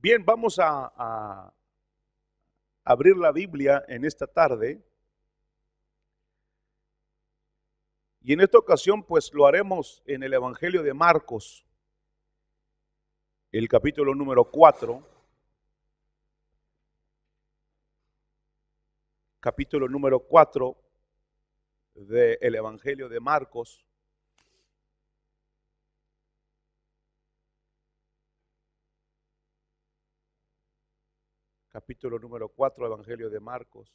Bien, vamos a, abrir la Biblia en esta tarde. Y en esta ocasión pues lo haremos en el Evangelio de Marcos, el capítulo número 4. Capítulo número 4 del Evangelio de Marcos. capítulo número 4, Evangelio de Marcos.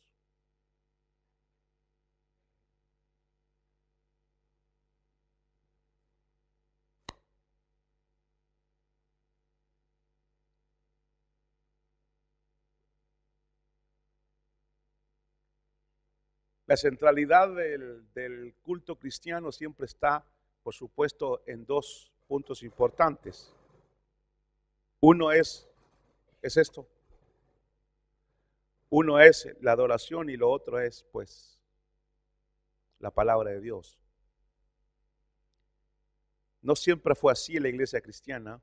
La centralidad del, del, culto cristiano siempre está, por supuesto, en dos puntos importantes. Uno es, es esto, uno es la adoración y lo otro es, pues, la palabra de Dios. No siempre fue así en la iglesia cristiana.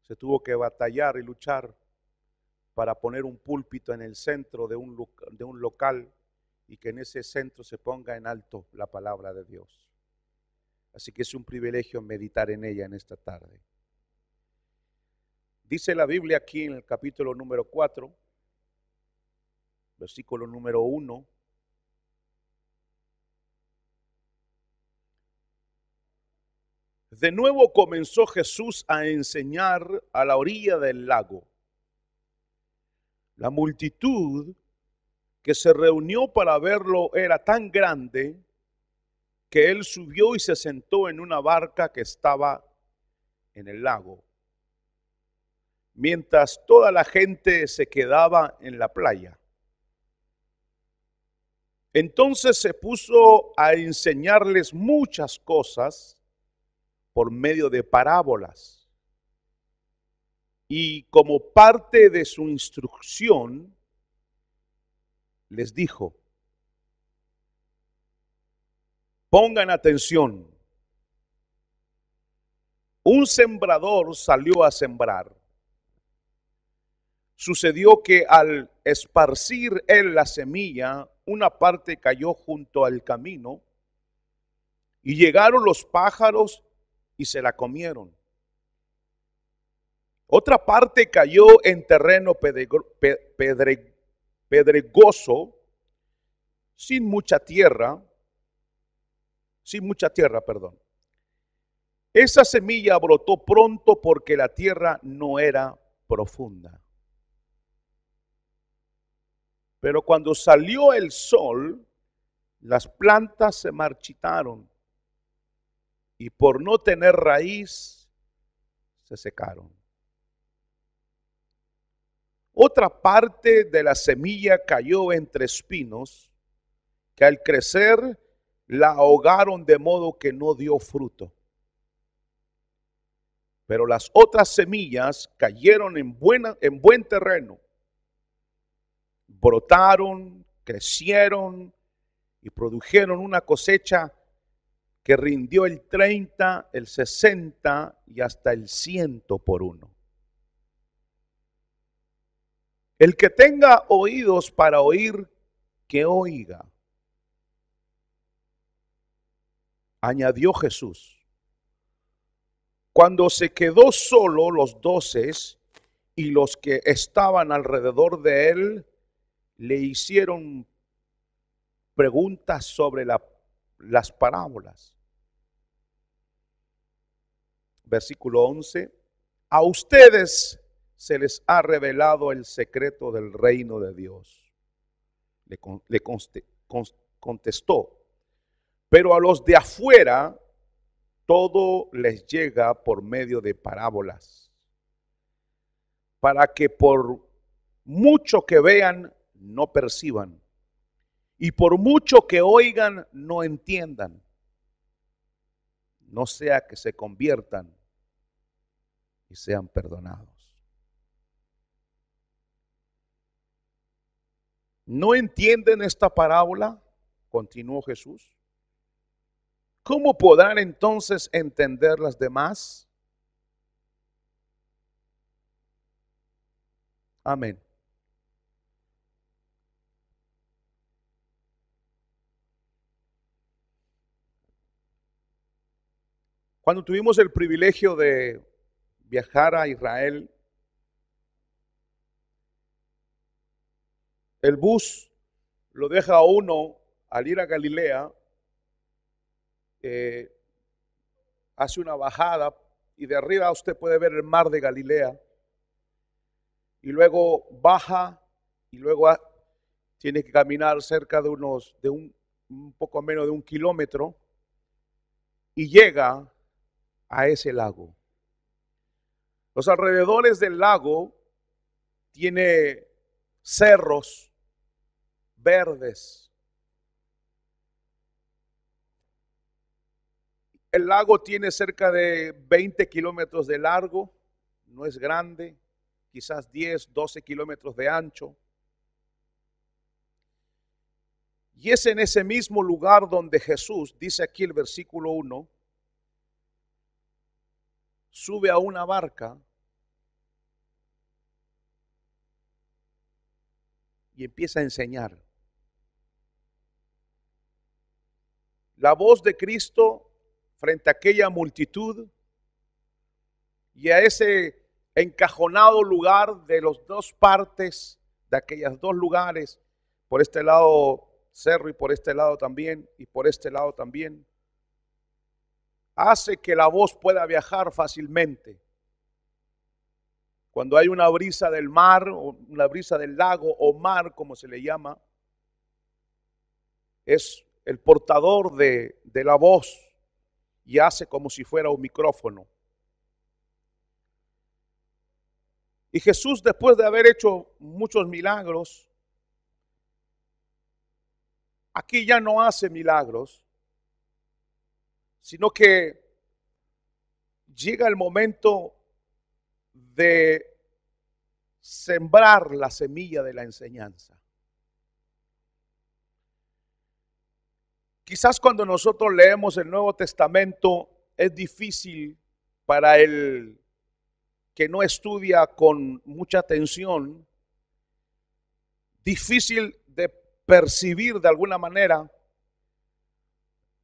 Se tuvo que batallar y luchar para poner un púlpito en el centro de un, de un local y que en ese centro se ponga en alto la palabra de Dios. Así que es un privilegio meditar en ella en esta tarde. Dice la Biblia aquí en el capítulo número 4, versículo número uno. De nuevo comenzó Jesús a enseñar a la orilla del lago. La multitud que se reunió para verlo era tan grande que él subió y se sentó en una barca que estaba en el lago, mientras toda la gente se quedaba en la playa. Entonces se puso a enseñarles muchas cosas por medio de parábolas. Y como parte de su instrucción, les dijo, pongan atención, un sembrador salió a sembrar. Sucedió que al esparcir él la semilla, una parte cayó junto al camino y llegaron los pájaros y se la comieron. Otra parte cayó en terreno pedregoso, sin mucha tierra, sin mucha tierra, perdón. Esa semilla brotó pronto porque la tierra no era profunda. Pero cuando salió el sol, las plantas se marchitaron y por no tener raíz se secaron. Otra parte de la semilla cayó entre espinos que al crecer la ahogaron de modo que no dio fruto. Pero las otras semillas cayeron en, buena, en buen terreno brotaron, crecieron y produjeron una cosecha que rindió el 30, el 60 y hasta el ciento por uno. El que tenga oídos para oír, que oiga. Añadió Jesús. Cuando se quedó solo los doces y los que estaban alrededor de él, le hicieron preguntas sobre las parábolas. Versículo 11. A ustedes se les ha revelado el secreto del reino de Dios. Le, contestó. Pero a los de afuera todo les llega por medio de parábolas, para que por mucho que vean no perciban. Y por mucho que oigan, no entiendan. No sea que se conviertan y sean perdonados. ¿No entienden esta parábola? Continuó Jesús. ¿Cómo podrán entonces entender las demás? Amén. Cuando tuvimos el privilegio de viajar a Israel, el bus lo deja a uno al ir a Galilea, eh, hace una bajada y de arriba usted puede ver el mar de Galilea, y luego baja y luego tiene que caminar cerca de unos, de un, un poco menos de un kilómetro, y llega a ese lago. Los alrededores del lago tiene cerros verdes. El lago tiene cerca de 20 kilómetros de largo, no es grande, quizás 10, 12 kilómetros de ancho. Y es en ese mismo lugar donde Jesús, dice aquí el versículo 1, sube a una barca y empieza a enseñar. La voz de Cristo frente a aquella multitud y a ese encajonado lugar de las dos partes, de aquellos dos lugares, por este lado cerro y por este lado también, y por este lado también hace que la voz pueda viajar fácilmente. Cuando hay una brisa del mar, o una brisa del lago o mar, como se le llama, es el portador de, de la voz y hace como si fuera un micrófono. Y Jesús, después de haber hecho muchos milagros, aquí ya no hace milagros, sino que llega el momento de sembrar la semilla de la enseñanza. Quizás cuando nosotros leemos el Nuevo Testamento es difícil para el que no estudia con mucha atención, difícil de percibir de alguna manera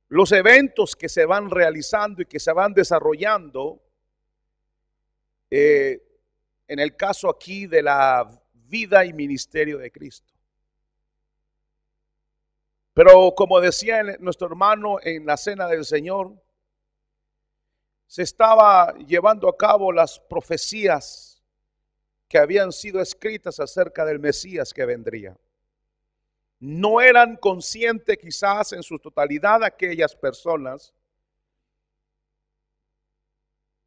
los eventos que se van realizando y que se van desarrollando, eh, en el caso aquí de la vida y ministerio de Cristo. Pero como decía nuestro hermano en la cena del Señor, se estaba llevando a cabo las profecías que habían sido escritas acerca del Mesías que vendría no eran conscientes quizás en su totalidad aquellas personas,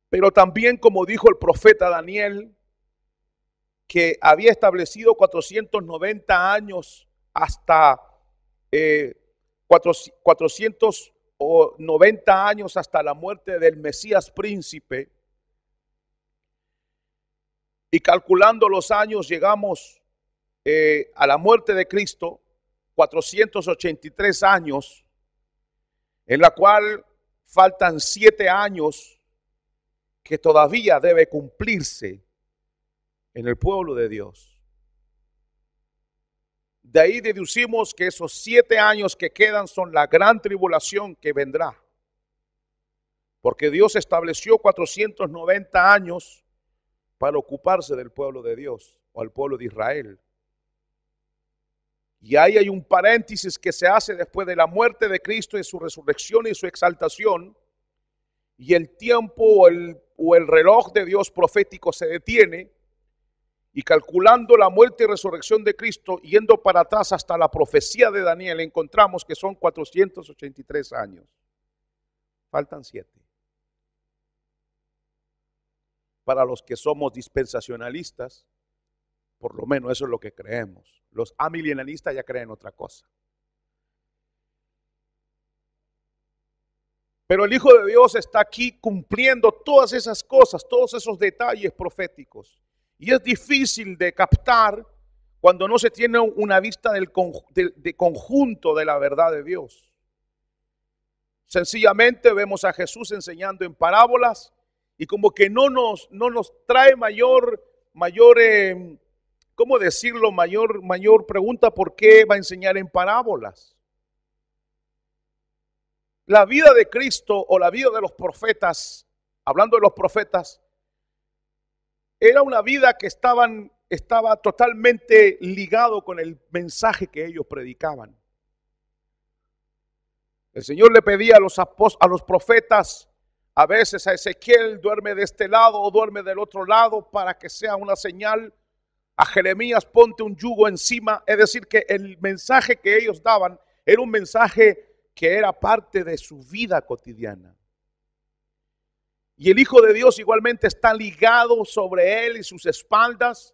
pero también como dijo el profeta Daniel, que había establecido 490 años hasta eh, 490 años hasta la muerte del Mesías príncipe, y calculando los años llegamos eh, a la muerte de Cristo, 483 años, en la cual faltan siete años que todavía debe cumplirse en el pueblo de Dios. De ahí deducimos que esos siete años que quedan son la gran tribulación que vendrá. Porque Dios estableció 490 años para ocuparse del pueblo de Dios o al pueblo de Israel. Y ahí hay un paréntesis que se hace después de la muerte de Cristo y su resurrección y su exaltación. Y el tiempo o el, reloj de Dios profético se detiene. Y calculando la muerte y resurrección de Cristo, yendo para atrás hasta la profecía de Daniel, encontramos que son 483 años. Faltan siete. Para los que somos dispensacionalistas, por lo menos eso es lo que creemos. Los amilienalistas ya creen otra cosa. Pero el Hijo de Dios está aquí cumpliendo todas esas cosas, todos esos detalles proféticos. Y es difícil de captar cuando no se tiene una vista del de, conjunto de la verdad de Dios. Sencillamente vemos a Jesús enseñando en parábolas y como que no nos, nos trae mayor, em, ¿cómo decirlo? Mayor, mayor pregunta, ¿por qué va a enseñar en parábolas? La vida de Cristo o la vida de los profetas, hablando de los profetas, era una vida que estaban, estaba totalmente ligado con el mensaje que ellos predicaban. El Señor le pedía a los, a los profetas, a veces a Ezequiel, duerme de este lado o duerme del otro lado para que sea una señal a Jeremías, ponte un yugo encima. Es decir, que el mensaje que ellos daban era un mensaje que era parte de su vida cotidiana. Y el Hijo de Dios igualmente está ligado sobre él y sus espaldas.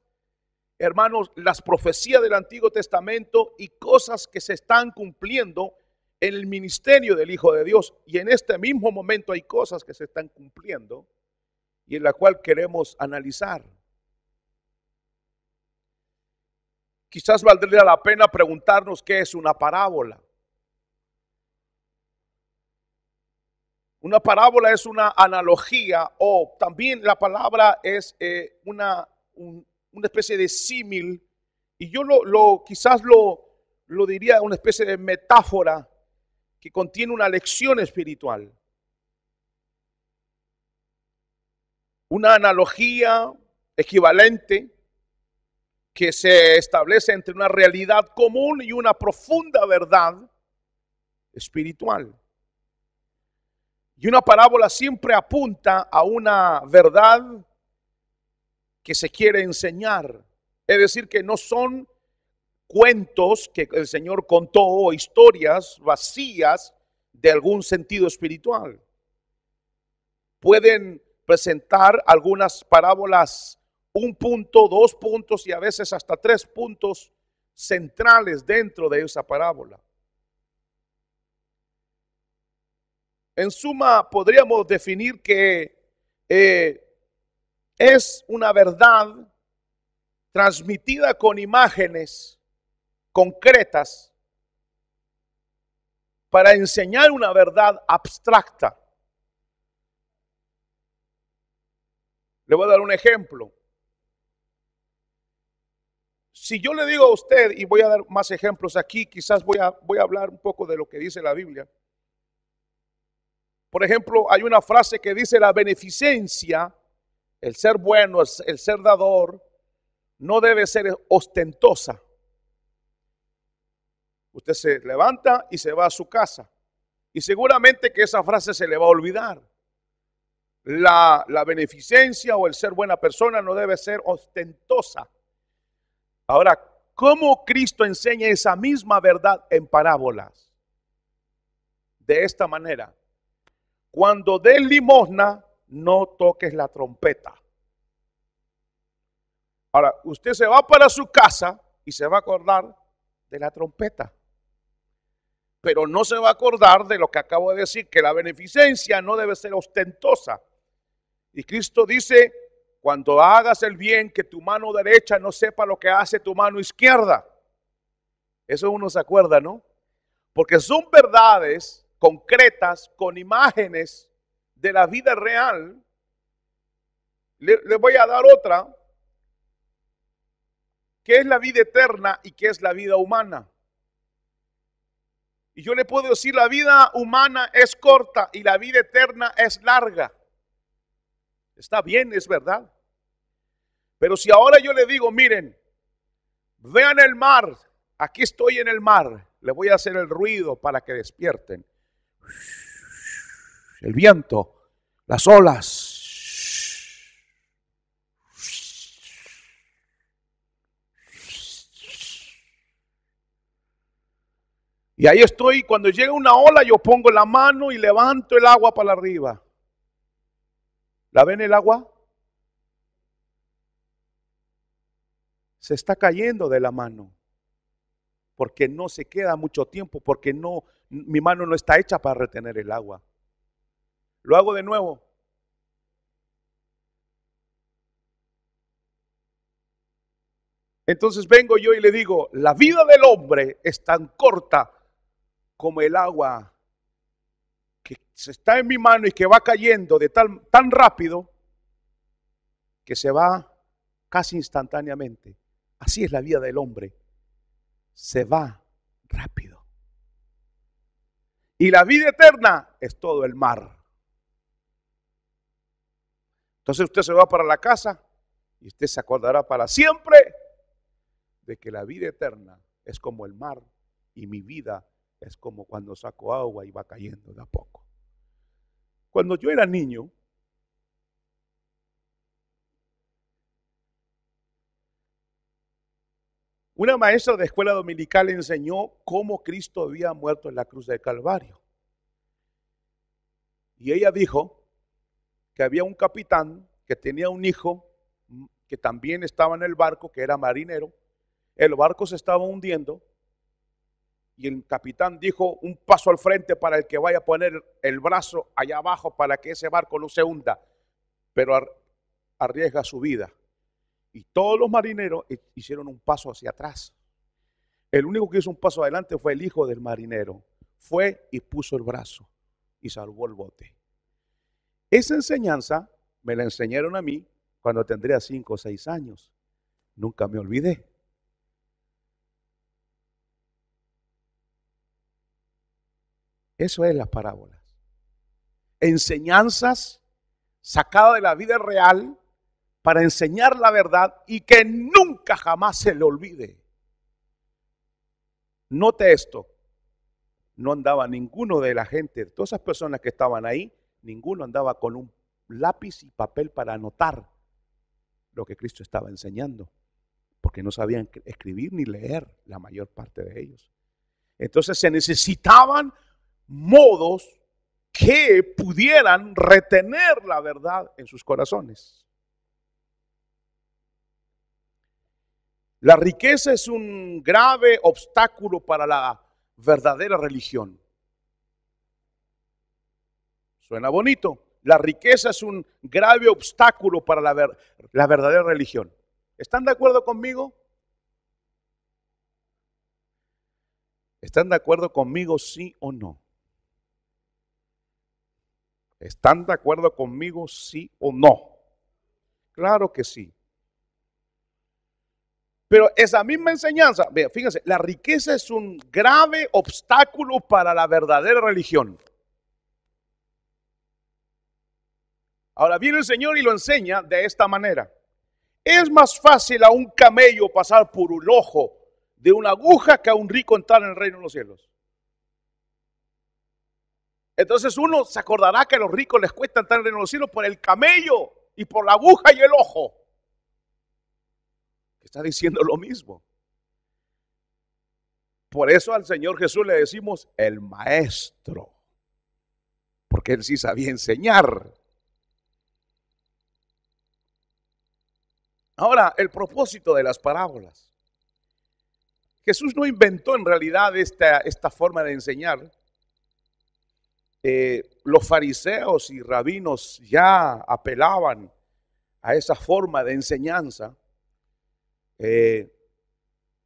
Hermanos, las profecías del Antiguo Testamento y cosas que se están cumpliendo en el ministerio del Hijo de Dios. Y en este mismo momento hay cosas que se están cumpliendo y en la cual queremos analizar. quizás valdría la pena preguntarnos qué es una parábola. Una parábola es una analogía o también la palabra es eh, una, una especie de símil y yo lo, quizás lo, lo diría una especie de metáfora que contiene una lección espiritual. Una analogía equivalente que se establece entre una realidad común y una profunda verdad espiritual. Y una parábola siempre apunta a una verdad que se quiere enseñar. Es decir, que no son cuentos que el Señor contó o historias vacías de algún sentido espiritual. Pueden presentar algunas parábolas un punto, dos puntos y a veces hasta tres puntos centrales dentro de esa parábola. En suma, podríamos definir que eh, es una verdad transmitida con imágenes concretas para enseñar una verdad abstracta. Le voy a dar un ejemplo. Si yo le digo a usted, y voy a dar más ejemplos aquí, quizás voy a, voy a hablar un poco de lo que dice la Biblia. Por ejemplo, hay una frase que dice la beneficencia, el ser bueno, el ser dador, no debe ser ostentosa. Usted se levanta y se va a su casa. Y seguramente que esa frase se le va a olvidar. La, la beneficencia o el ser buena persona no debe ser ostentosa. Ahora, ¿cómo Cristo enseña esa misma verdad en parábolas? De esta manera, cuando des limosna, no toques la trompeta. Ahora, usted se va para su casa y se va a acordar de la trompeta. Pero no se va a acordar de lo que acabo de decir, que la beneficencia no debe ser ostentosa. Y Cristo dice, cuando hagas el bien, que tu mano derecha no sepa lo que hace tu mano izquierda. Eso uno se acuerda, ¿no? Porque son verdades concretas, con imágenes de la vida real. Le, voy a dar otra, ¿Qué es la vida eterna y qué es la vida humana. Y yo le puedo decir, la vida humana es corta y la vida eterna es larga. Está bien, es verdad. Pero si ahora yo le digo, miren, vean el mar, aquí estoy en el mar, le voy a hacer el ruido para que despierten. El viento, las olas. Y ahí estoy, cuando llega una ola yo pongo la mano y levanto el agua para arriba. ¿La ven el agua? se está cayendo de la mano, porque no se queda mucho tiempo, porque no, mi mano no está hecha para retener el agua. Lo hago de nuevo. Entonces vengo yo y le digo, la vida del hombre es tan corta como el agua que se está en mi mano y que va cayendo de tal tan rápido que se va casi instantáneamente. Así es la vida del hombre. Se va rápido. Y la vida eterna es todo el mar. Entonces usted se va para la casa y usted se acordará para siempre de que la vida eterna es como el mar y mi vida es como cuando saco agua y va cayendo de a poco. Cuando yo era niño, Una maestra de escuela dominical enseñó cómo Cristo había muerto en la cruz del Calvario. Y ella dijo que había un capitán que tenía un hijo mm, que también estaba en el barco, que era marinero. El barco se estaba hundiendo y el capitán dijo un paso al frente para el que vaya a poner el brazo allá abajo para que ese barco no se hunda, pero arriesga su vida. Y todos los marineros hicieron un paso hacia atrás. El único que hizo un paso adelante fue el hijo del marinero. Fue y puso el brazo y salvó el bote. Esa enseñanza me la enseñaron a mí cuando tendría cinco o seis años. Nunca me olvidé. Eso es las parábolas. Enseñanzas sacadas de la vida real para enseñar la verdad y que nunca jamás se le olvide. Note esto, no andaba ninguno de la gente, todas esas personas que estaban ahí, ninguno andaba con un lápiz y papel para anotar lo que Cristo estaba enseñando, porque no sabían escribir ni leer la mayor parte de ellos. Entonces se necesitaban modos que pudieran retener la verdad en sus corazones. La riqueza es un grave obstáculo para la verdadera religión. Suena bonito. La riqueza es un grave obstáculo para la, la verdadera religión. ¿Están de acuerdo conmigo? ¿Están de acuerdo conmigo sí o no? ¿Están de acuerdo conmigo sí o no? Claro que sí. Pero esa misma enseñanza, fíjense, la riqueza es un grave obstáculo para la verdadera religión. Ahora viene el Señor y lo enseña de esta manera. Es más fácil a un camello pasar por un ojo de una aguja que a un rico entrar en el reino de los cielos. Entonces uno se acordará que a los ricos les cuesta entrar en el reino de los cielos por el camello y por la aguja y el ojo está diciendo lo mismo. Por eso al Señor Jesús le decimos el maestro, porque él sí sabía enseñar. Ahora, el propósito de las parábolas. Jesús no inventó en realidad esta, esta forma de enseñar. Eh, los fariseos y rabinos ya apelaban a esa forma de enseñanza eh,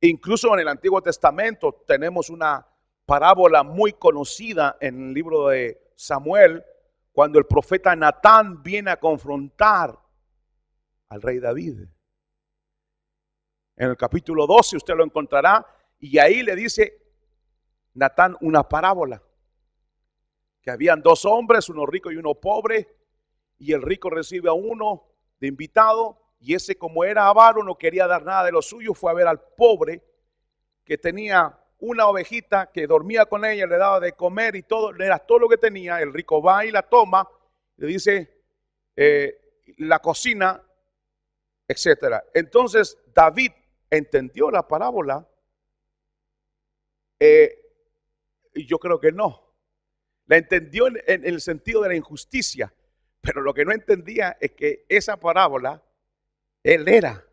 incluso en el Antiguo Testamento tenemos una parábola muy conocida en el libro de Samuel, cuando el profeta Natán viene a confrontar al rey David. En el capítulo 12 usted lo encontrará y ahí le dice Natán una parábola, que habían dos hombres, uno rico y uno pobre, y el rico recibe a uno de invitado y ese como era avaro no quería dar nada de lo suyo, fue a ver al pobre que tenía una ovejita que dormía con ella, le daba de comer y todo, era todo lo que tenía. El rico va y la toma, le dice, eh, la cocina, etc. Entonces David entendió la parábola. Eh, yo creo que no. La entendió en el sentido de la injusticia, pero lo que no entendía es que esa parábola él era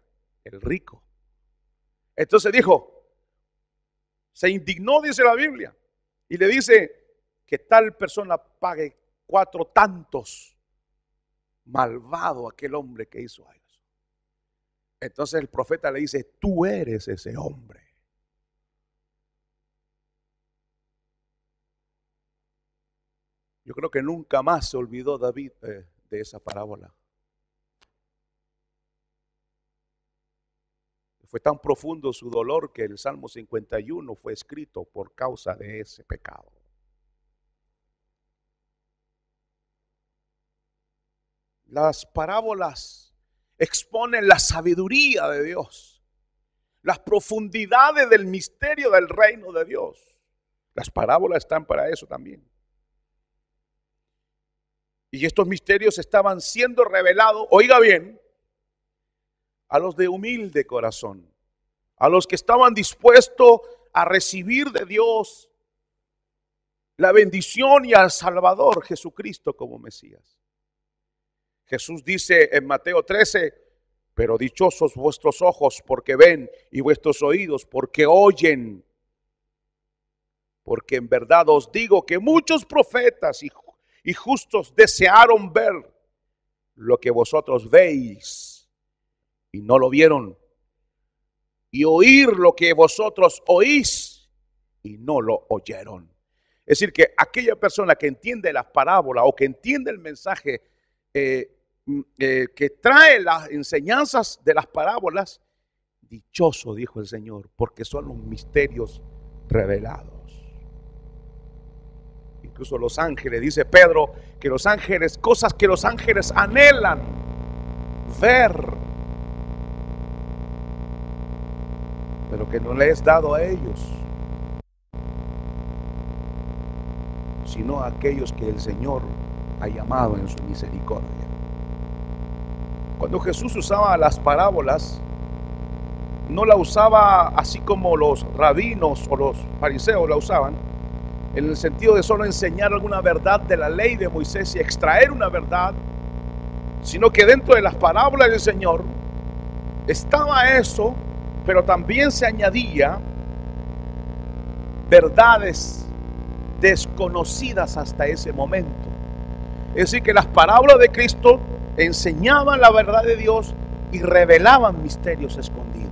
el rico. Entonces dijo, se indignó, dice la Biblia, y le dice que tal persona pague cuatro tantos. Malvado aquel hombre que hizo a ellos. Entonces el profeta le dice, tú eres ese hombre. Yo creo que nunca más se olvidó David eh, de esa parábola. Fue tan profundo su dolor que el Salmo 51 fue escrito por causa de ese pecado. Las parábolas exponen la sabiduría de Dios, las profundidades del misterio del reino de Dios. Las parábolas están para eso también. Y estos misterios estaban siendo revelados, oiga bien, a los de humilde corazón, a los que estaban dispuestos a recibir de Dios la bendición y al Salvador Jesucristo como Mesías. Jesús dice en Mateo 13, pero dichosos vuestros ojos porque ven y vuestros oídos porque oyen. Porque en verdad os digo que muchos profetas y, justos desearon ver lo que vosotros veis y no lo vieron, y oír lo que vosotros oís y no lo oyeron. Es decir, que aquella persona que entiende las parábolas o que entiende el mensaje eh, mm, eh, que trae las enseñanzas de las parábolas, dichoso, dijo el Señor, porque son los misterios revelados. Incluso los ángeles, dice Pedro, que los ángeles, cosas que los ángeles anhelan ver lo que no le es dado a ellos, sino a aquellos que el Señor ha llamado en su misericordia. Cuando Jesús usaba las parábolas, no la usaba así como los rabinos o los fariseos la usaban, en el sentido de solo enseñar alguna verdad de la ley de Moisés y extraer una verdad, sino que dentro de las parábolas del Señor estaba eso pero también se añadía verdades desconocidas hasta ese momento. Es decir, que las palabras de Cristo enseñaban la verdad de Dios y revelaban misterios escondidos.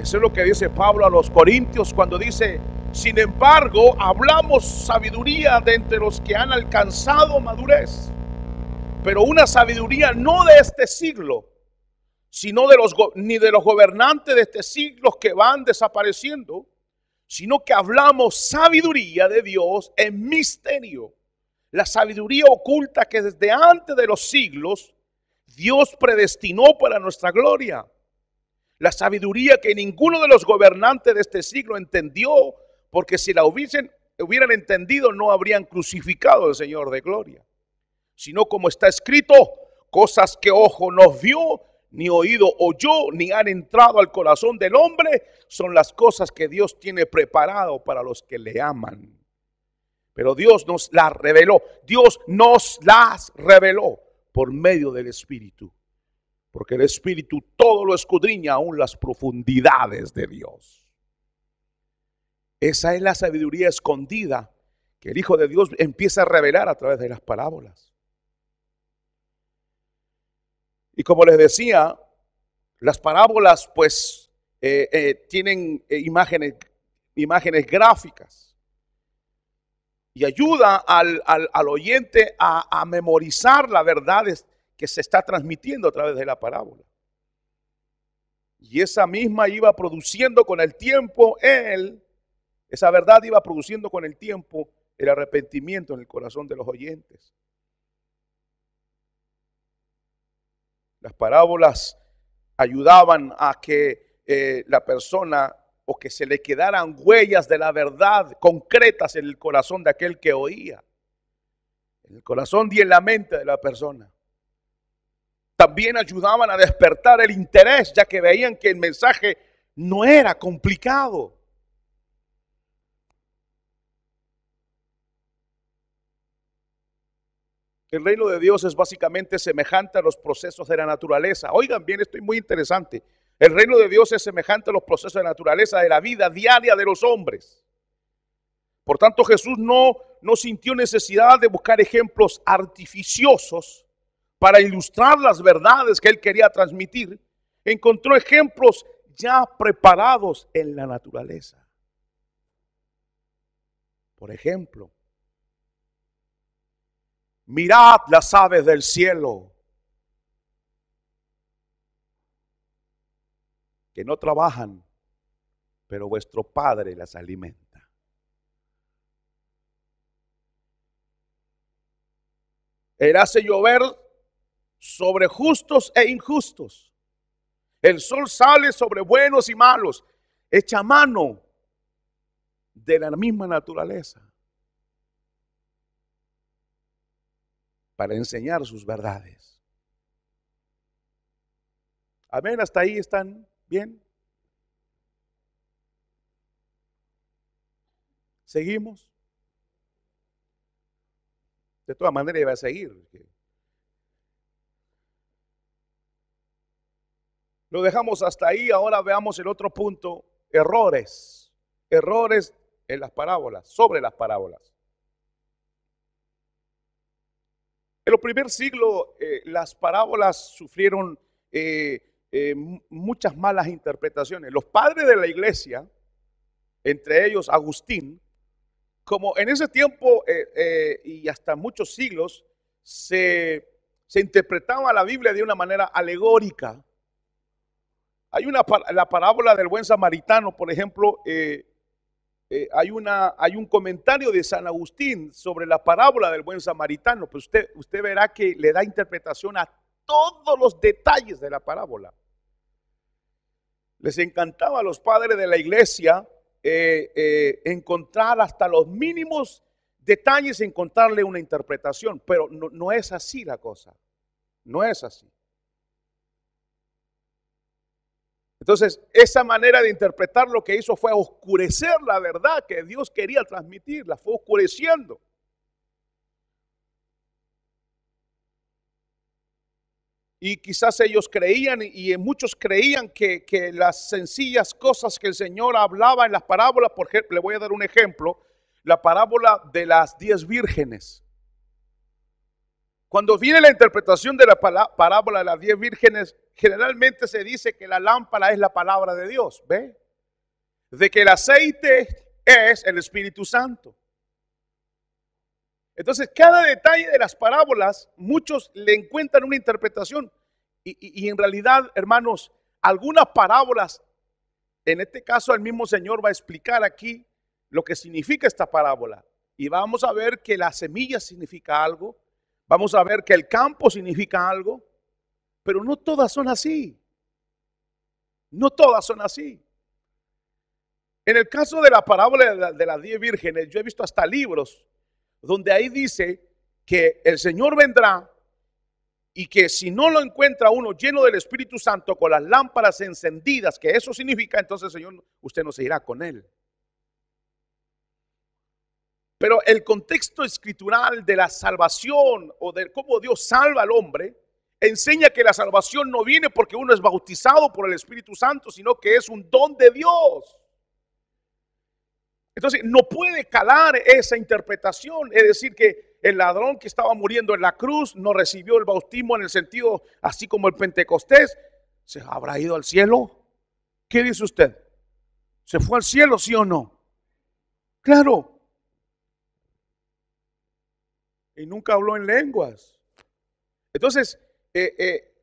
Eso es lo que dice Pablo a los Corintios cuando dice, sin embargo, hablamos sabiduría de entre los que han alcanzado madurez, pero una sabiduría no de este siglo, sino de los, ni de los gobernantes de este siglo que van desapareciendo, sino que hablamos sabiduría de Dios en misterio. La sabiduría oculta que desde antes de los siglos Dios predestinó para nuestra gloria. La sabiduría que ninguno de los gobernantes de este siglo entendió, porque si la hubiesen, hubieran entendido no habrían crucificado al Señor de gloria. Sino como está escrito, cosas que ojo nos vio, ni oído oyó, ni han entrado al corazón del hombre, son las cosas que Dios tiene preparado para los que le aman. Pero Dios nos las reveló, Dios nos las reveló por medio del Espíritu, porque el Espíritu todo lo escudriña, aún las profundidades de Dios. Esa es la sabiduría escondida que el Hijo de Dios empieza a revelar a través de las parábolas. Y como les decía, las parábolas pues eh, eh, tienen eh, imágenes, imágenes gráficas y ayuda al, al, oyente a, memorizar las verdades que se está transmitiendo a través de la parábola. Y esa misma iba produciendo con el tiempo él, esa verdad iba produciendo con el tiempo el arrepentimiento en el corazón de los oyentes. Las parábolas ayudaban a que eh, la persona o que se le quedaran huellas de la verdad concretas en el corazón de aquel que oía, en el corazón y en la mente de la persona. También ayudaban a despertar el interés, ya que veían que el mensaje no era complicado. El reino de Dios es básicamente semejante a los procesos de la naturaleza. Oigan bien, esto es muy interesante. El reino de Dios es semejante a los procesos de la naturaleza, de la vida diaria de los hombres. Por tanto, Jesús no, no sintió necesidad de buscar ejemplos artificiosos para ilustrar las verdades que él quería transmitir. Encontró ejemplos ya preparados en la naturaleza. Por ejemplo, mirad las aves del cielo, que no trabajan, pero vuestro Padre las alimenta. Él hace llover sobre justos e injustos. El sol sale sobre buenos y malos. Echa mano de la misma naturaleza. para enseñar sus verdades. Amén, hasta ahí están bien. Seguimos. De todas maneras iba a seguir. Lo dejamos hasta ahí, ahora veamos el otro punto, errores, errores en las parábolas, sobre las parábolas. En los primer siglo eh, las parábolas sufrieron eh, eh, muchas malas interpretaciones. Los padres de la iglesia, entre ellos Agustín, como en ese tiempo y hasta muchos siglos, se, interpretaba la Biblia de una manera alegórica. Hay una la parábola del buen samaritano, por ejemplo, eh, hay, una, hay un comentario de San Agustín sobre la parábola del buen samaritano, pues usted, usted verá que le da interpretación a todos los detalles de la parábola. Les encantaba a los padres de la iglesia eh, eh, encontrar hasta los mínimos detalles, encontrarle una interpretación, pero no es así la cosa, no es así. Entonces, esa manera de interpretar lo que hizo fue oscurecer la verdad que Dios quería transmitir, la fue oscureciendo. Y quizás ellos creían, y muchos creían que, las sencillas cosas que el Señor hablaba en las parábolas, por ejemplo, le voy a dar un ejemplo, la parábola de las diez vírgenes. Cuando viene la interpretación de la parábola de las diez vírgenes, generalmente se dice que la lámpara es la palabra de Dios, ¿ve? De que el aceite es el Espíritu Santo. Entonces, cada detalle de las parábolas, muchos le encuentran una interpretación. Y, y, en realidad, hermanos, algunas parábolas, en este caso el mismo Señor va a explicar aquí lo que significa esta parábola. Y vamos a ver que la semilla significa algo, vamos a ver que el campo significa algo, pero no todas son así. No todas son así. En el caso de la parábola de, las diez vírgenes, yo he visto hasta libros donde ahí dice que el Señor vendrá y que si no lo encuentra uno lleno del Espíritu Santo con las lámparas encendidas, que eso significa, entonces Señor, usted no se irá con él. Pero el contexto escritural de la salvación o de cómo Dios salva al hombre enseña que la salvación no viene porque uno es bautizado por el Espíritu Santo, sino que es un don de Dios. Entonces, no puede calar esa interpretación, es decir, que el ladrón que estaba muriendo en la cruz no recibió el bautismo en el sentido así como el Pentecostés, ¿se habrá ido al cielo? ¿Qué dice usted? ¿Se fue al cielo, sí o no? Claro, y nunca habló en lenguas. Entonces, eh, eh,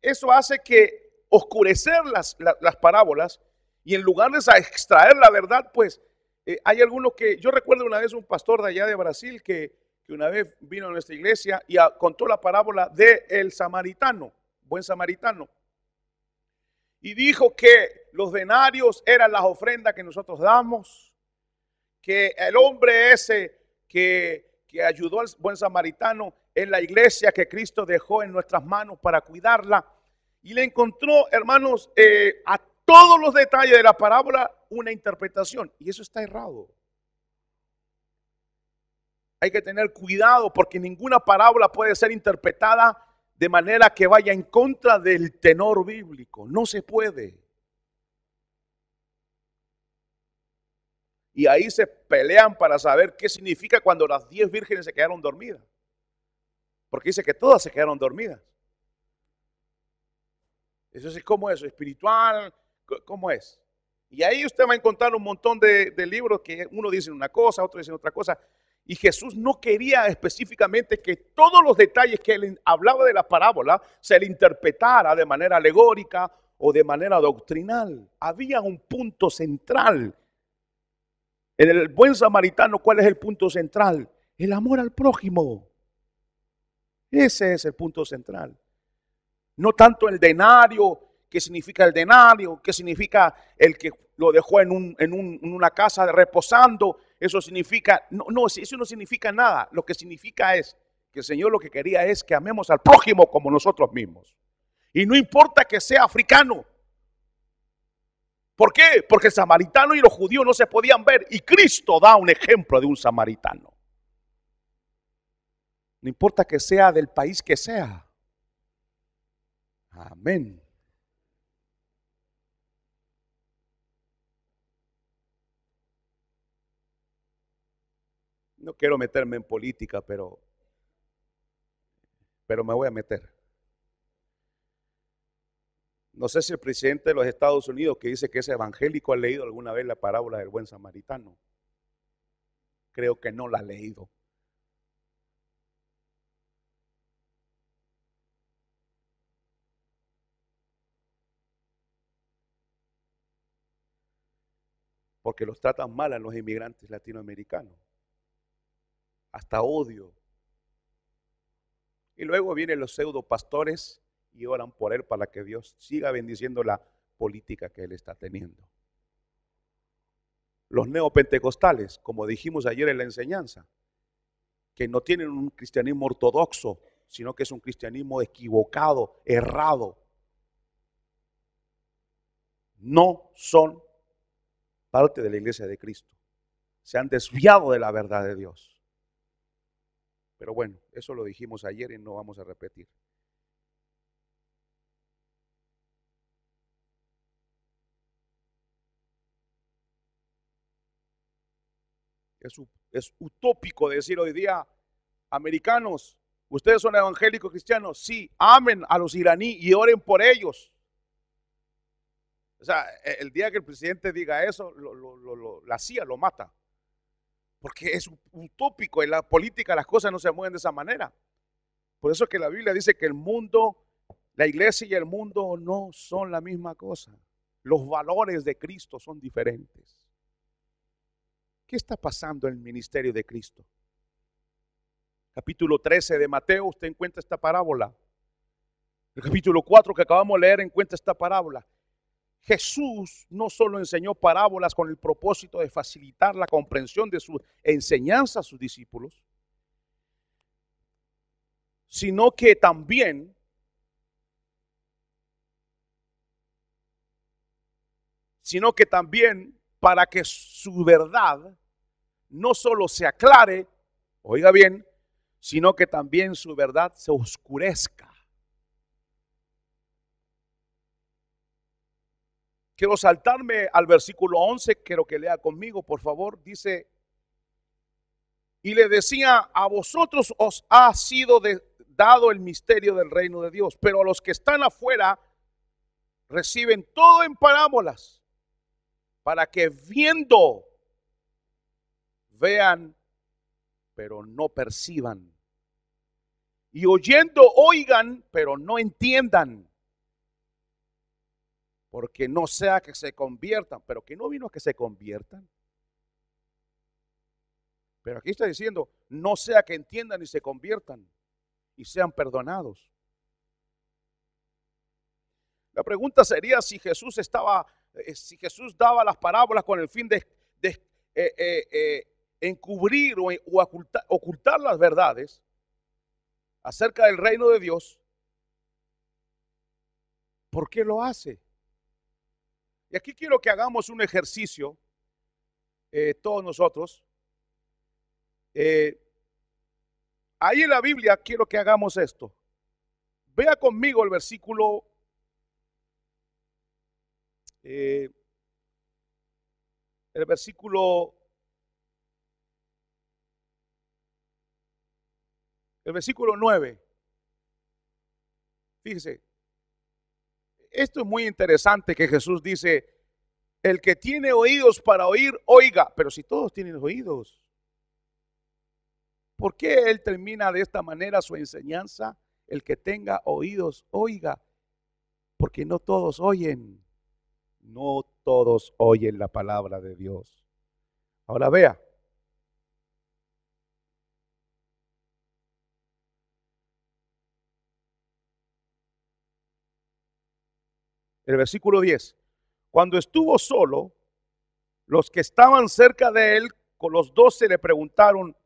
eso hace que oscurecer las, parábolas y en lugar de extraer la verdad, pues eh, hay algunos que, yo recuerdo una vez un pastor de allá de Brasil que, una vez vino a nuestra iglesia y contó la parábola del el samaritano, buen samaritano, y dijo que los denarios eran las ofrendas que nosotros damos, que el hombre ese que que ayudó al buen samaritano en la iglesia que Cristo dejó en nuestras manos para cuidarla. Y le encontró, hermanos, eh, a todos los detalles de la parábola una interpretación. Y eso está errado. Hay que tener cuidado porque ninguna parábola puede ser interpretada de manera que vaya en contra del tenor bíblico. No se puede. y ahí se pelean para saber qué significa cuando las diez vírgenes se quedaron dormidas. Porque dice que todas se quedaron dormidas. Entonces, ¿cómo es? ¿Espiritual? ¿Cómo es? Y ahí usted va a encontrar un montón de, libros que uno dice una cosa, otro dice otra cosa. Y Jesús no quería específicamente que todos los detalles que él hablaba de la parábola se le interpretara de manera alegórica o de manera doctrinal. Había un punto central en el buen samaritano, ¿cuál es el punto central? El amor al prójimo. Ese es el punto central. No tanto el denario, que significa el denario, que significa el que lo dejó en, una casa reposando. Eso significa, no, no, eso no significa nada. Lo que significa es que el Señor lo que quería es que amemos al prójimo como nosotros mismos. Y no importa que sea africano, ¿Por qué? Porque el samaritano y los judíos no se podían ver. Y Cristo da un ejemplo de un samaritano. No importa que sea del país que sea. Amén. No quiero meterme en política, pero, pero me voy a meter. No sé si el presidente de los Estados Unidos, que dice que es evangélico, ha leído alguna vez la parábola del buen samaritano. Creo que no la ha leído. Porque los tratan mal a los inmigrantes latinoamericanos. Hasta odio. Y luego vienen los pseudo pastores y oran por él para que Dios siga bendiciendo la política que él está teniendo. Los neopentecostales, como dijimos ayer en la enseñanza, que no tienen un cristianismo ortodoxo, sino que es un cristianismo equivocado, errado. No son parte de la iglesia de Cristo. Se han desviado de la verdad de Dios. Pero bueno, eso lo dijimos ayer y no vamos a repetir. Es, utópico decir hoy día, americanos, ustedes son evangélicos cristianos, sí, amen a los iraníes y oren por ellos. O sea, e, el día que el presidente diga eso, la CIA lo mata. Porque es utópico, en la política las cosas no se mueven de esa manera. Por eso es que la Biblia dice que el mundo, la iglesia y el mundo no son la misma cosa. Los valores de Cristo son diferentes. ¿Qué está pasando en el ministerio de Cristo? Capítulo 13 de Mateo, usted encuentra esta parábola. El capítulo 4 que acabamos de leer encuentra esta parábola. Jesús no solo enseñó parábolas con el propósito de facilitar la comprensión de su enseñanza a sus discípulos, sino que también sino que también para que su verdad no solo se aclare, oiga bien, sino que también su verdad se oscurezca. Quiero saltarme al versículo 11, quiero que lea conmigo, por favor. Dice, y le decía, a vosotros os ha sido dado el misterio del reino de Dios, pero a los que están afuera reciben todo en parábolas para que viendo vean, pero no perciban. Y oyendo oigan, pero no entiendan. Porque no sea que se conviertan, pero que no vino a que se conviertan. Pero aquí está diciendo, no sea que entiendan y se conviertan y sean perdonados. La pregunta sería si Jesús estaba eh, si Jesús daba las parábolas con el fin de, eh, eh, encubrir o, ocultar, las verdades acerca del reino de Dios, ¿por qué lo hace? Y aquí quiero que hagamos un ejercicio, todos nosotros. ahí en la Biblia quiero que hagamos esto. Vea conmigo el versículo eh, el versículo el versículo 9. Fíjese, esto es muy interesante que Jesús dice, el que tiene oídos para oír, oiga, pero si todos tienen oídos, ¿por qué Él termina de esta manera su enseñanza? El que tenga oídos, oiga, porque no todos oyen no todos oyen la palabra de Dios. Ahora vea. El versículo 10. Cuando estuvo solo, los que estaban cerca de él, con los doce, le preguntaron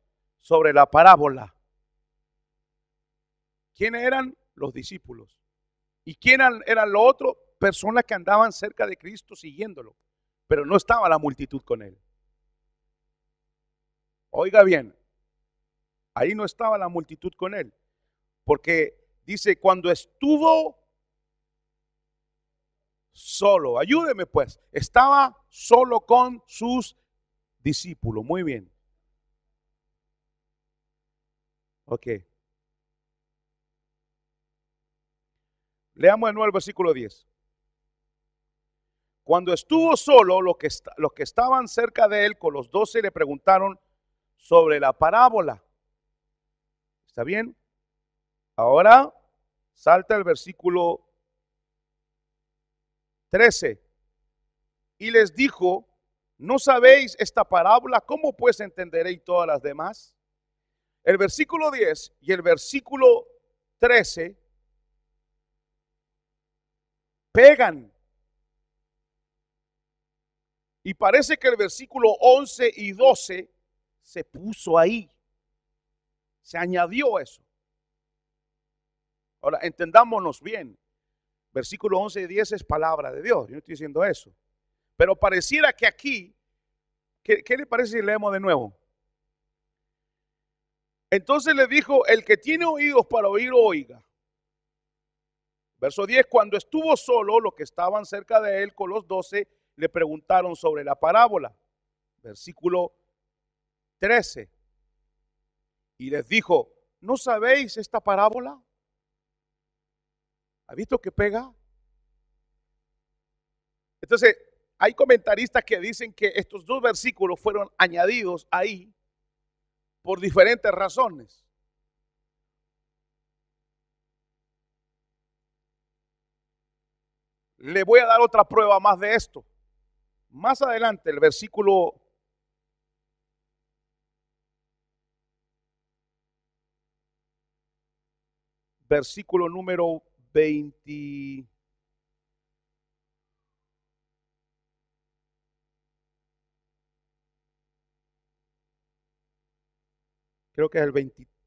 sobre la parábola. ¿Quiénes eran los discípulos? ¿Y quién era lo los otros? personas que andaban cerca de Cristo siguiéndolo, pero no estaba la multitud con él. Oiga bien, ahí no estaba la multitud con él, porque dice, cuando estuvo solo, ayúdeme pues, estaba solo con sus discípulos, muy bien. Ok. Leamos de nuevo el versículo 10. Cuando estuvo solo, los que, los que estaban cerca de él con los doce le preguntaron sobre la parábola. ¿Está bien? Ahora salta el versículo 13. Y les dijo, ¿no sabéis esta parábola? ¿Cómo pues entenderéis todas las demás? El versículo 10 y el versículo 13 pegan y parece que el versículo 11 y 12 se puso ahí. Se añadió eso. Ahora, entendámonos bien. Versículo 11 y 10 es palabra de Dios. Yo no estoy diciendo eso. Pero pareciera que aquí, ¿qué, le parece si leemos de nuevo? Entonces le dijo, el que tiene oídos para oír, oiga. Verso 10, cuando estuvo solo, los que estaban cerca de él con los doce, le preguntaron sobre la parábola. Versículo 13. Y les dijo, ¿no sabéis esta parábola? ¿Ha visto que pega? Entonces, hay comentaristas que dicen que estos dos versículos fueron añadidos ahí por diferentes razones. Le voy a dar otra prueba más de esto. Más adelante, el versículo versículo número 20. Creo que es el 23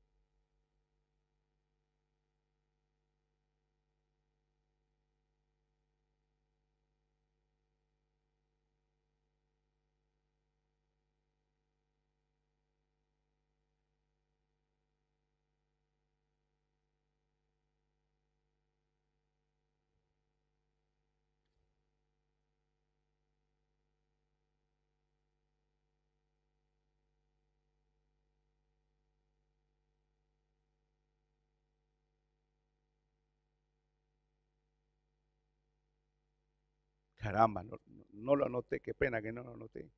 Caramba, no, lo anoté, qué pena que no lo anoté.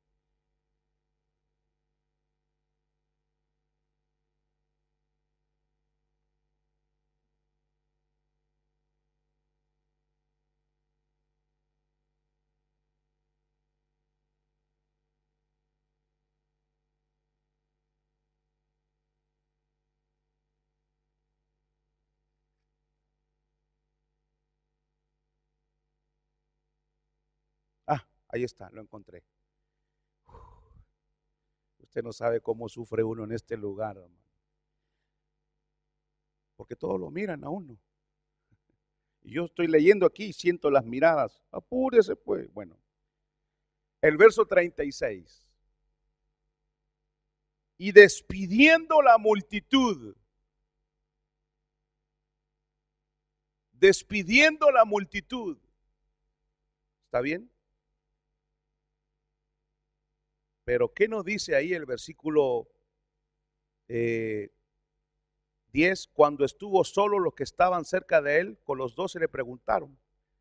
Ahí está, lo encontré. Usted no sabe cómo sufre uno en este lugar, hermano. Porque todos lo miran a uno. Y yo estoy leyendo aquí y siento las miradas. Apúrese pues. Bueno, el verso 36. Y despidiendo la multitud, despidiendo la multitud. ¿Está bien? Pero ¿qué nos dice ahí el versículo 10? Eh, Cuando estuvo solo los que estaban cerca de él, con los dos se le preguntaron.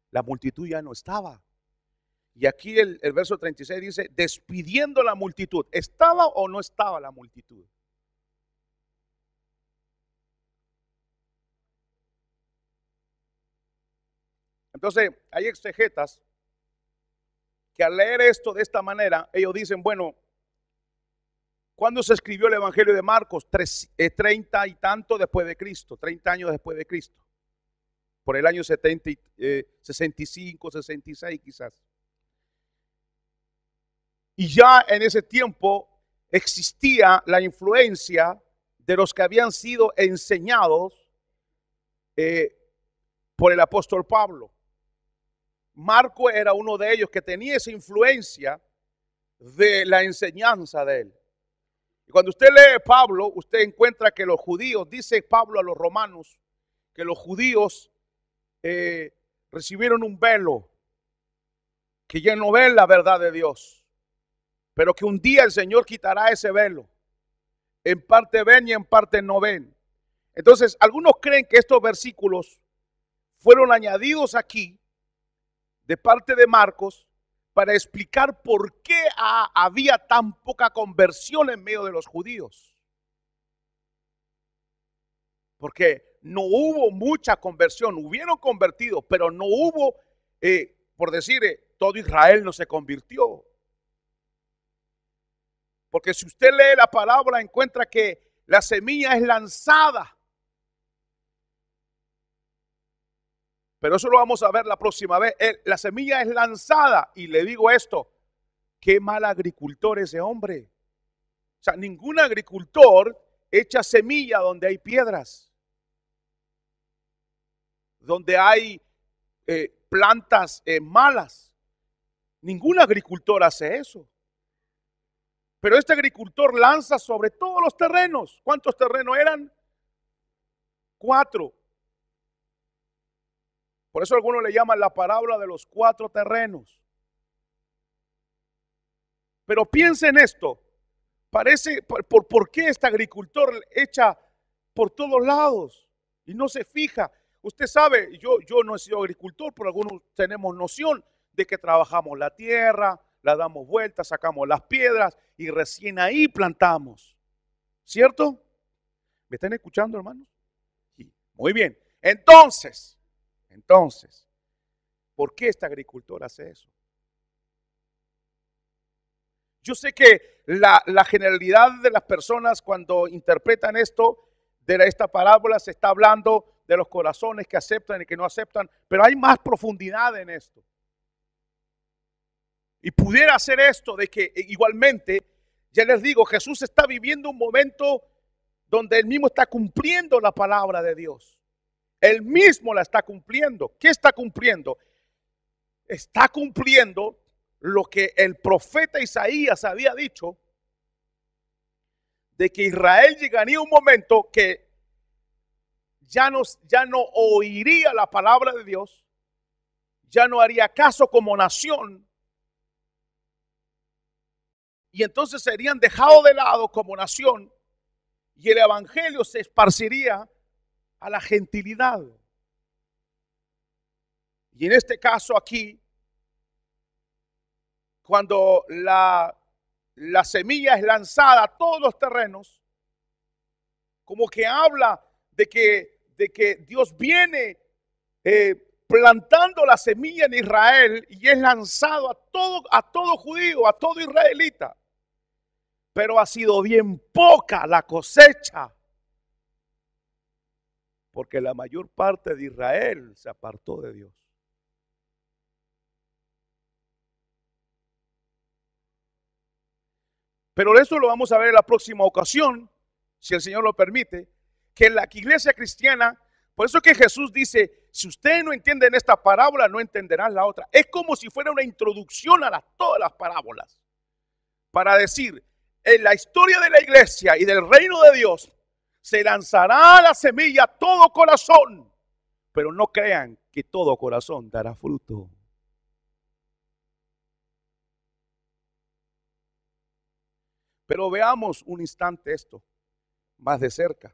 La multitud ya no estaba. Y aquí el, el verso 36 dice, despidiendo la multitud. ¿Estaba o no estaba la multitud? Entonces, hay exegetas que al leer esto de esta manera, ellos dicen, bueno, ¿cuándo se escribió el Evangelio de Marcos? Eh, treinta y tanto después de Cristo, treinta años después de Cristo, por el año 70, eh, 65, 66 quizás. Y ya en ese tiempo existía la influencia de los que habían sido enseñados eh, por el apóstol Pablo. Marco era uno de ellos que tenía esa influencia de la enseñanza de él. Y cuando usted lee Pablo, usted encuentra que los judíos, dice Pablo a los romanos, que los judíos eh, recibieron un velo que ya no ven la verdad de Dios, pero que un día el Señor quitará ese velo. En parte ven y en parte no ven. Entonces, algunos creen que estos versículos fueron añadidos aquí de parte de Marcos para explicar por qué había tan poca conversión en medio de los judíos. Porque no hubo mucha conversión, hubieron convertido, pero no hubo, eh, por decir, eh, todo Israel no se convirtió. Porque si usted lee la palabra, encuentra que la semilla es lanzada Pero eso lo vamos a ver la próxima vez. La semilla es lanzada y le digo esto, qué mal agricultor ese hombre. O sea, ningún agricultor echa semilla donde hay piedras, donde hay eh, plantas eh, malas. Ningún agricultor hace eso. Pero este agricultor lanza sobre todos los terrenos. ¿Cuántos terrenos eran? Cuatro. Por eso algunos le llaman la parábola de los cuatro terrenos. Pero piensen en esto. Parece, por, por, qué este agricultor echa por todos lados y no se fija? Usted sabe, yo, yo no he sido agricultor, pero algunos tenemos noción de que trabajamos la tierra, la damos vuelta, sacamos las piedras y recién ahí plantamos. ¿Cierto? ¿Me están escuchando, hermanos? Sí. Muy bien. Entonces, entonces, ¿por qué este agricultor hace eso? Yo sé que la, generalidad de las personas cuando interpretan esto, de esta parábola, se está hablando de los corazones que aceptan y que no aceptan, pero hay más profundidad en esto. Y pudiera ser esto de que e, igualmente, ya les digo, Jesús está viviendo un momento donde él mismo está cumpliendo la palabra de Dios. Él mismo la está cumpliendo. ¿Qué está cumpliendo? Está cumpliendo lo que el profeta Isaías había dicho de que Israel llegaría un momento que ya no, ya no oiría la palabra de Dios, ya no haría caso como nación, y entonces serían dejados de lado como nación, y el Evangelio se esparciría a la gentilidad. Y en este caso aquí, cuando la, la semilla es lanzada a todos los terrenos, como que habla de que, de que Dios viene eh, plantando la semilla en Israel y es lanzado a todo, a todo judío, a todo israelita. Pero ha sido bien poca la cosecha porque la mayor parte de Israel se apartó de Dios. Pero eso lo vamos a ver en la próxima ocasión, si el Señor lo permite, que en la iglesia cristiana, por eso que Jesús dice, si ustedes no entienden esta parábola, no entenderán la otra. Es como si fuera una introducción a todas las parábolas, para decir, en la historia de la iglesia y del reino de Dios, se lanzará la semilla todo corazón, pero no crean que todo corazón dará fruto. Pero veamos un instante esto más de cerca.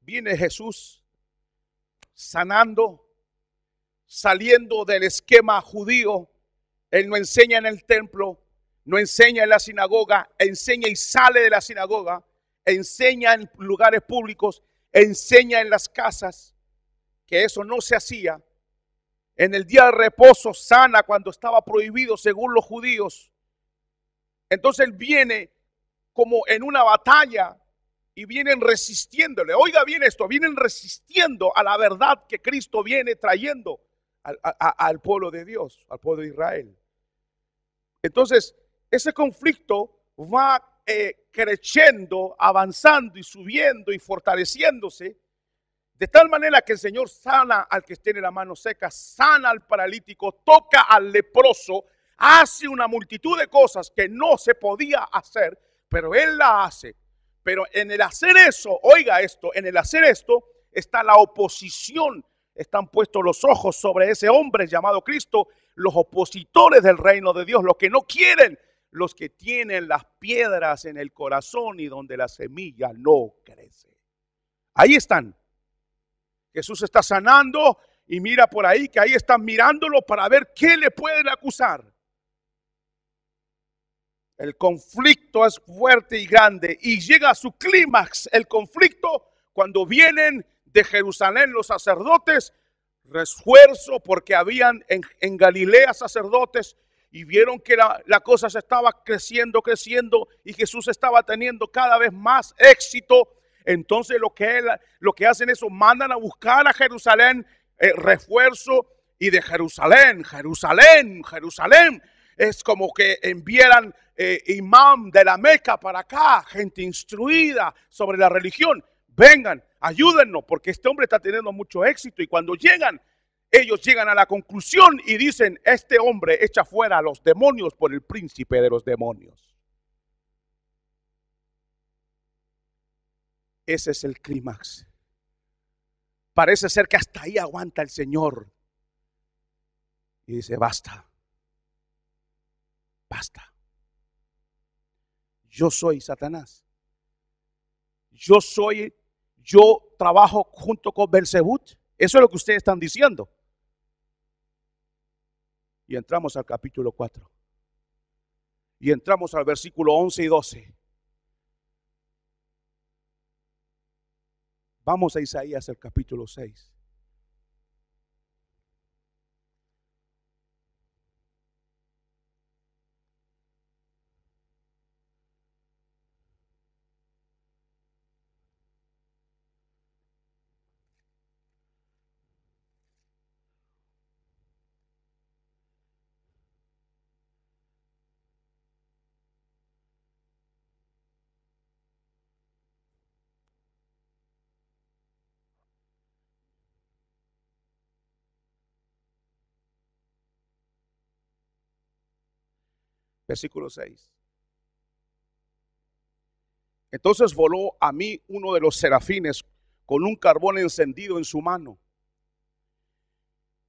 Viene Jesús sanando saliendo del esquema judío. Él no enseña en el templo, no enseña en la sinagoga, enseña y sale de la sinagoga, enseña en lugares públicos, enseña en las casas, que eso no se hacía. En el día de reposo sana cuando estaba prohibido según los judíos. Entonces él viene como en una batalla y vienen resistiéndole. Oiga bien esto, vienen resistiendo a la verdad que Cristo viene trayendo al, pueblo de Dios, al pueblo de Israel. Entonces, ese conflicto va eh, creciendo, avanzando y subiendo y fortaleciéndose, de tal manera que el Señor sana al que tiene la mano seca, sana al paralítico, toca al leproso, hace una multitud de cosas que no se podía hacer, pero Él la hace. Pero en el hacer eso, oiga esto, en el hacer esto está la oposición están puestos los ojos sobre ese hombre llamado Cristo, los opositores del reino de Dios, los que no quieren, los que tienen las piedras en el corazón y donde la semilla no crece. Ahí están. Jesús está sanando y mira por ahí que ahí están mirándolo para ver qué le pueden acusar. El conflicto es fuerte y grande y llega a su clímax el conflicto cuando vienen de Jerusalén los sacerdotes refuerzo porque habían en, Galilea sacerdotes y vieron que la, cosa se estaba creciendo, creciendo y Jesús estaba teniendo cada vez más éxito. Entonces lo que, lo que hacen es mandan a buscar a Jerusalén eh, refuerzo y de Jerusalén, Jerusalén, Jerusalén. Es como que enviaran imán eh, imam de la Meca para acá, gente instruida sobre la religión. Vengan, ayúdennos porque este hombre está teniendo mucho éxito y cuando llegan, ellos llegan a la conclusión y dicen, este hombre echa fuera a los demonios por el príncipe de los demonios. Ese es el clímax. Parece ser que hasta ahí aguanta el Señor. Y dice, basta, basta. Yo soy Satanás. Yo soy yo trabajo junto con Belzebut. Eso es lo que ustedes están diciendo. Y entramos al capítulo 4. Y entramos al versículo 11 y 12. Vamos a Isaías el capítulo 6. versículo 6. Entonces voló a mí uno de los serafines con un carbón encendido en su mano,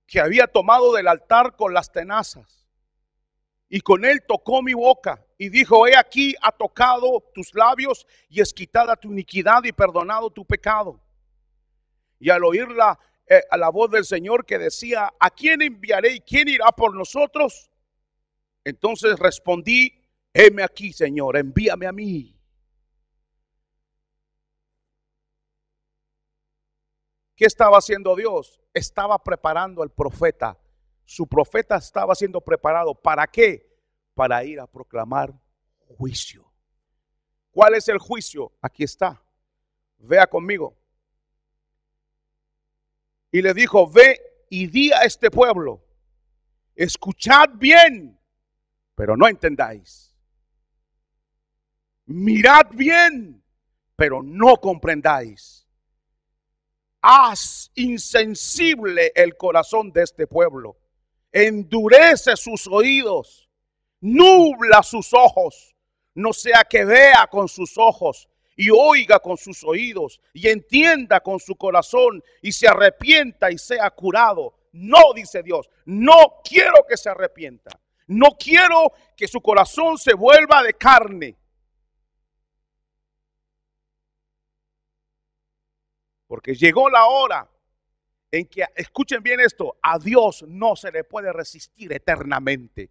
que había tomado del altar con las tenazas, y con él tocó mi boca y dijo, he aquí ha tocado tus labios y es quitada tu iniquidad y perdonado tu pecado. Y al oírla, a eh, la voz del Señor que decía, ¿a quién enviaré y quién irá por nosotros? Entonces respondí, heme aquí, Señor, envíame a mí. ¿Qué estaba haciendo Dios? Estaba preparando al profeta. Su profeta estaba siendo preparado. ¿Para qué? Para ir a proclamar juicio. ¿Cuál es el juicio? Aquí está. Vea conmigo. Y le dijo, ve y di a este pueblo, escuchad bien pero no entendáis. Mirad bien, pero no comprendáis. Haz insensible el corazón de este pueblo. Endurece sus oídos, nubla sus ojos, no sea que vea con sus ojos y oiga con sus oídos y entienda con su corazón y se arrepienta y sea curado. No, dice Dios, no quiero que se arrepienta. No quiero que su corazón se vuelva de carne. Porque llegó la hora en que, escuchen bien esto, a Dios no se le puede resistir eternamente.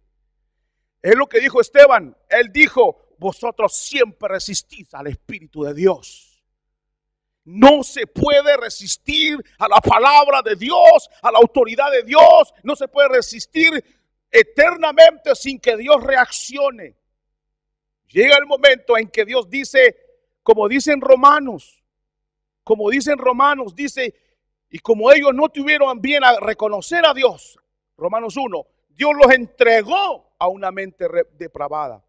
Es lo que dijo Esteban. Él dijo, vosotros siempre resistís al Espíritu de Dios. No se puede resistir a la palabra de Dios, a la autoridad de Dios. No se puede resistir eternamente sin que Dios reaccione. Llega el momento en que Dios dice, como dicen romanos, como dicen romanos, dice, y como ellos no tuvieron bien a reconocer a Dios, Romanos 1, Dios los entregó a una mente depravada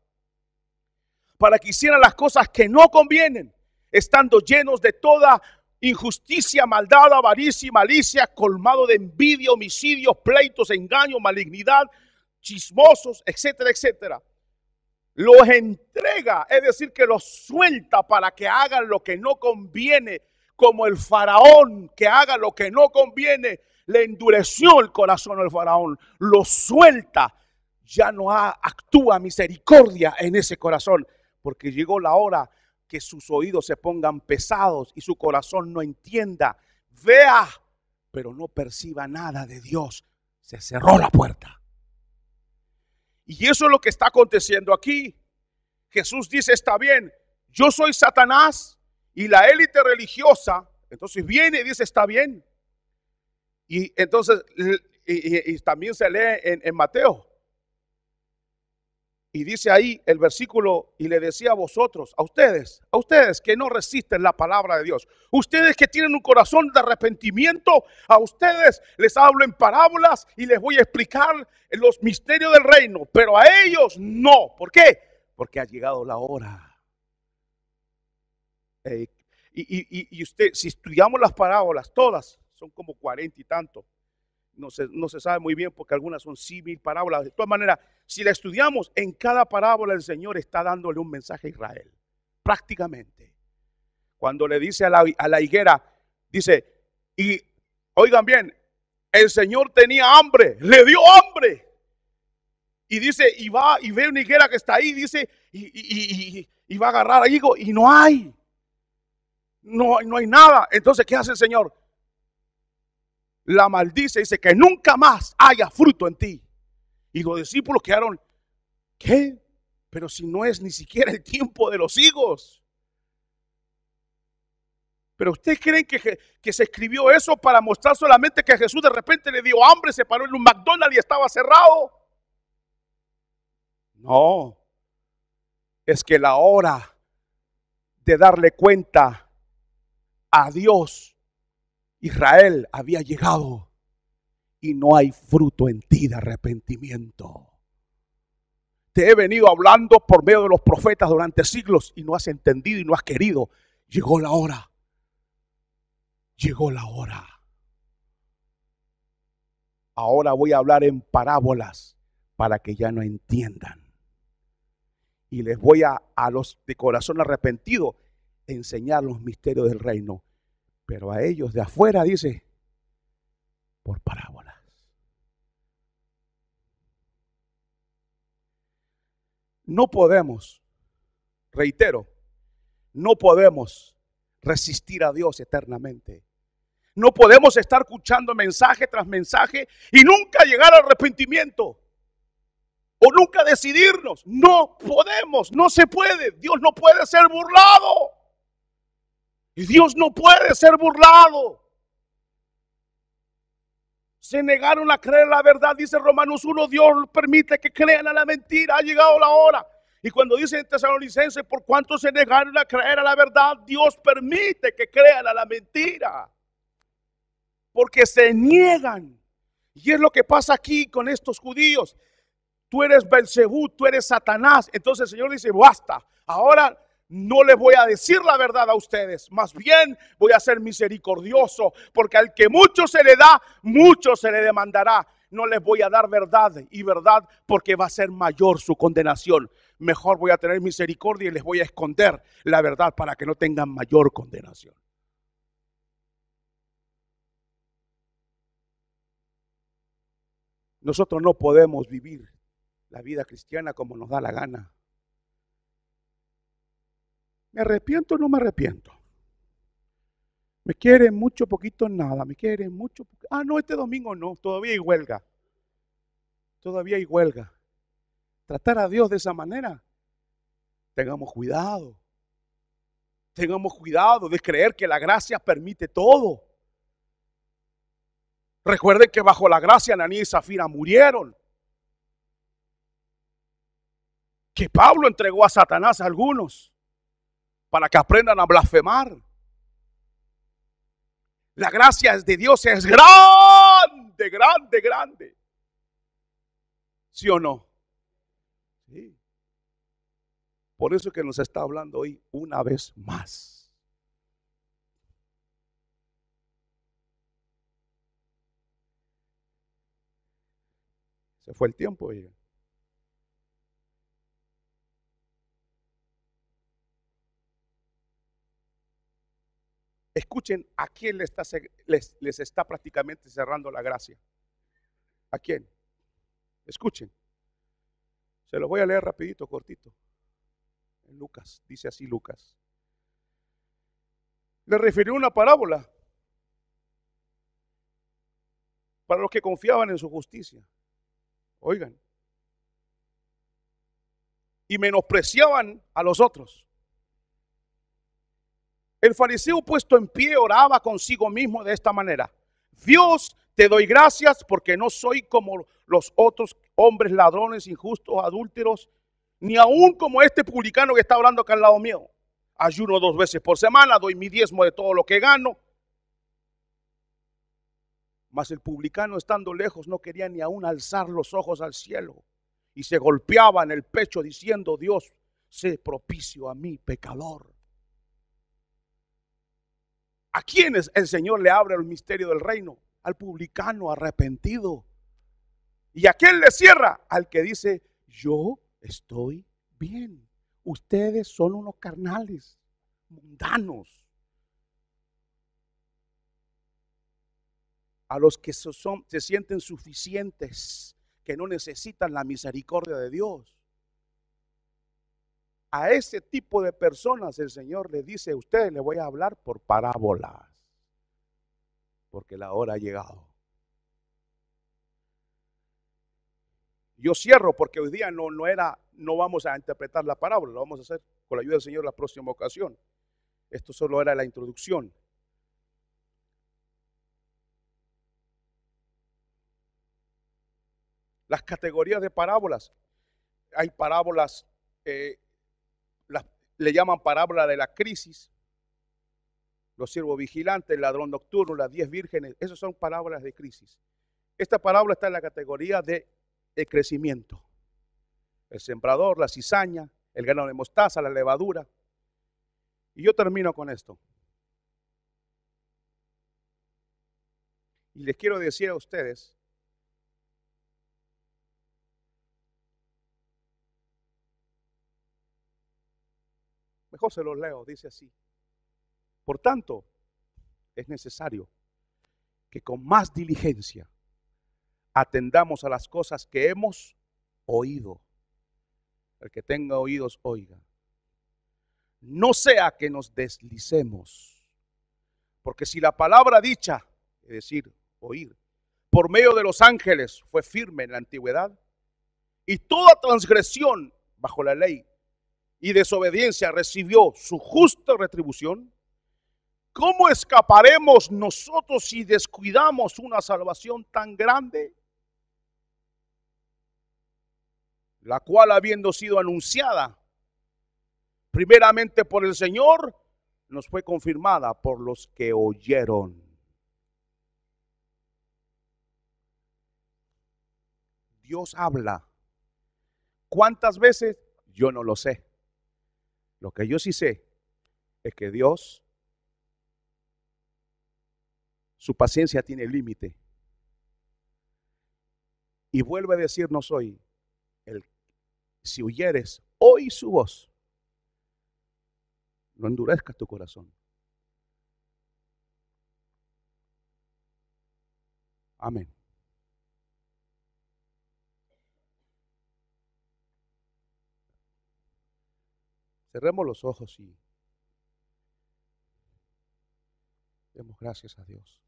para que hicieran las cosas que no convienen, estando llenos de toda injusticia, maldad, avaricia malicia, colmado de envidia, homicidios, pleitos, engaños, malignidad chismosos, etcétera, etcétera, los entrega, es decir, que los suelta para que hagan lo que no conviene, como el faraón que haga lo que no conviene, le endureció el corazón al faraón, lo suelta, ya no actúa misericordia en ese corazón, porque llegó la hora que sus oídos se pongan pesados y su corazón no entienda, vea, pero no perciba nada de Dios. Se cerró la puerta. Y eso es lo que está aconteciendo aquí. Jesús dice, está bien, yo soy Satanás y la élite religiosa. Entonces viene y dice, está bien. Y entonces, y, también se lee en Mateo, y dice ahí el versículo, y le decía a vosotros, a ustedes, a ustedes que no resisten la palabra de Dios, ustedes que tienen un corazón de arrepentimiento, a ustedes les hablo en parábolas y les voy a explicar los misterios del reino, pero a ellos no. ¿Por qué? Porque ha llegado la hora. Eh, y, y usted, si estudiamos las parábolas, todas son como cuarenta y tanto no se, no se sabe muy bien porque algunas son símil parábolas. De todas maneras, si la estudiamos, en cada parábola el Señor está dándole un mensaje a Israel, prácticamente. Cuando le dice a la, higuera, dice, y oigan bien, el Señor tenía hambre, le dio hambre. Y dice, y va, y ve una higuera que está ahí, dice, y, va a agarrar a higo, y no hay. No, no hay nada. Entonces, ¿qué hace el Señor? la maldice, dice que nunca más haya fruto en ti. Y los discípulos quedaron, ¿qué? Pero si no es ni siquiera el tiempo de los higos. Pero ustedes creen que, que, se escribió eso para mostrar solamente que Jesús de repente le dio hambre, se paró en un McDonald's y estaba cerrado. No, es que la hora de darle cuenta a Dios Israel había llegado y no hay fruto en ti de arrepentimiento. Te he venido hablando por medio de los profetas durante siglos y no has entendido y no has querido. Llegó la hora. Llegó la hora. Ahora voy a hablar en parábolas para que ya no entiendan. Y les voy a, a los de corazón arrepentido enseñar los misterios del reino pero a ellos de afuera dice, por parábolas. No podemos, reitero, no podemos resistir a Dios eternamente. No podemos estar escuchando mensaje tras mensaje y nunca llegar al arrepentimiento o nunca decidirnos. No podemos, no se puede. Dios no puede ser burlado. Y Dios no puede ser burlado. Se negaron a creer la verdad, dice Romanos 1, Dios permite que crean a la mentira, ha llegado la hora. Y cuando dice en Tesalonicense, por cuanto se negaron a creer a la verdad, Dios permite que crean a la mentira. Porque se niegan. Y es lo que pasa aquí con estos judíos. Tú eres Belcebú, tú eres Satanás. Entonces el Señor dice, basta. Ahora no les voy a decir la verdad a ustedes, más bien voy a ser misericordioso, porque al que mucho se le da, mucho se le demandará. No les voy a dar verdad y verdad porque va a ser mayor su condenación. Mejor voy a tener misericordia y les voy a esconder la verdad para que no tengan mayor condenación. Nosotros no podemos vivir la vida cristiana como nos da la gana. ¿Me arrepiento o no me arrepiento? Me quieren mucho, poquito, nada. Me quieren mucho. Ah, no, este domingo no. Todavía hay huelga. Todavía hay huelga. Tratar a Dios de esa manera. Tengamos cuidado. Tengamos cuidado de creer que la gracia permite todo. Recuerden que bajo la gracia Ananías y Zafira murieron. Que Pablo entregó a Satanás a algunos para que aprendan a blasfemar. La gracia de Dios es grande, grande, grande. ¿Sí o no? Sí. Por eso que nos está hablando hoy una vez más. Se fue el tiempo, oiga. Escuchen a quién le está, les, les está prácticamente cerrando la gracia. ¿A quién? Escuchen. Se los voy a leer rapidito, cortito. En Lucas, dice así Lucas. Le refirió una parábola para los que confiaban en su justicia. Oigan. Y menospreciaban a los otros. El fariseo puesto en pie oraba consigo mismo de esta manera. Dios, te doy gracias porque no soy como los otros hombres ladrones, injustos, adúlteros, ni aún como este publicano que está hablando acá al lado mío. Ayuno dos veces por semana, doy mi diezmo de todo lo que gano. Mas el publicano estando lejos no quería ni aún alzar los ojos al cielo y se golpeaba en el pecho diciendo, Dios, sé propicio a mí, pecador. ¿A quiénes el Señor le abre el misterio del reino? Al publicano arrepentido. ¿Y a quién le cierra? Al que dice, yo estoy bien. Ustedes son unos carnales, mundanos. A los que se, se sienten suficientes, que no necesitan la misericordia de Dios. A ese tipo de personas el Señor le dice, a ustedes le voy a hablar por parábolas, porque la hora ha llegado. Yo cierro porque hoy día no, no era, no vamos a interpretar la parábola, lo vamos a hacer con la ayuda del Señor la próxima ocasión. Esto solo era la introducción. Las categorías de parábolas. Hay parábolas eh, le llaman parábola de la crisis, los siervos vigilantes, el ladrón nocturno, las diez vírgenes, esas son parábolas de crisis. Esta parábola está en la categoría de, crecimiento. El sembrador, la cizaña, el grano de mostaza, la levadura. Y yo termino con esto. Y les quiero decir a ustedes José los leo, dice así. Por tanto, es necesario que con más diligencia atendamos a las cosas que hemos oído. El que tenga oídos, oiga. No sea que nos deslicemos. Porque si la palabra dicha, es decir, oír, por medio de los ángeles fue firme en la antigüedad, y toda transgresión bajo la ley y desobediencia recibió su justa retribución, ¿cómo escaparemos nosotros si descuidamos una salvación tan grande? La cual habiendo sido anunciada primeramente por el Señor, nos fue confirmada por los que oyeron. Dios habla. ¿Cuántas veces? Yo no lo sé. Lo que yo sí sé es que Dios, su paciencia tiene límite. Y vuelve a decirnos hoy, el, si huyeres hoy su voz, no endurezcas tu corazón. Amén. Cerremos los ojos y demos gracias a Dios.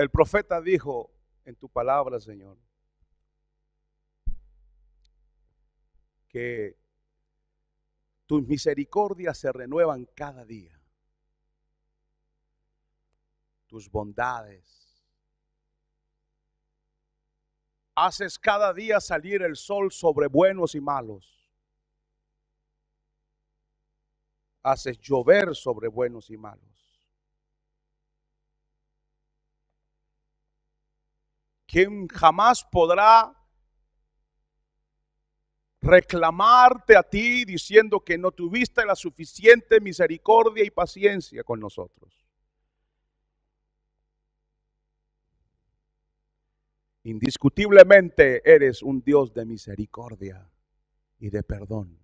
El profeta dijo en tu palabra, Señor, que tus misericordias se renuevan cada día. Tus bondades. Haces cada día salir el sol sobre buenos y malos. Haces llover sobre buenos y malos. quien jamás podrá reclamarte a ti diciendo que no tuviste la suficiente misericordia y paciencia con nosotros. Indiscutiblemente eres un Dios de misericordia y de perdón.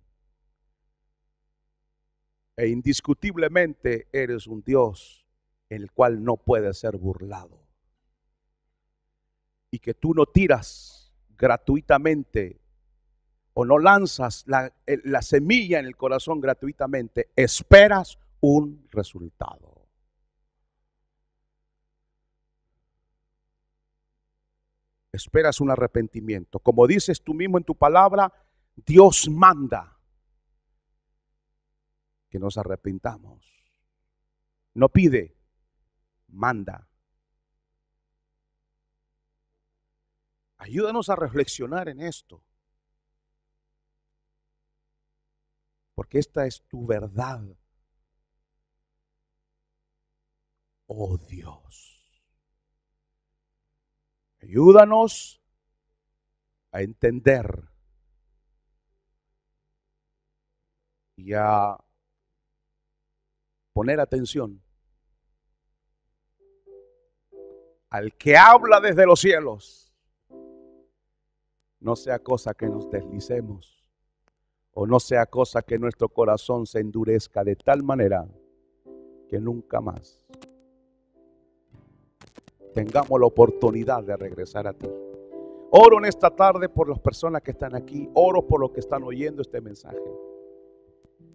E indiscutiblemente eres un Dios el cual no puede ser burlado y que tú no tiras gratuitamente o no lanzas la, la semilla en el corazón gratuitamente, esperas un resultado. Esperas un arrepentimiento. Como dices tú mismo en tu palabra, Dios manda que nos arrepintamos. No pide, manda. Ayúdanos a reflexionar en esto. Porque esta es tu verdad. Oh Dios. Ayúdanos a entender y a poner atención al que habla desde los cielos no sea cosa que nos deslicemos o no sea cosa que nuestro corazón se endurezca de tal manera que nunca más tengamos la oportunidad de regresar a ti. Oro en esta tarde por las personas que están aquí, oro por los que están oyendo este mensaje,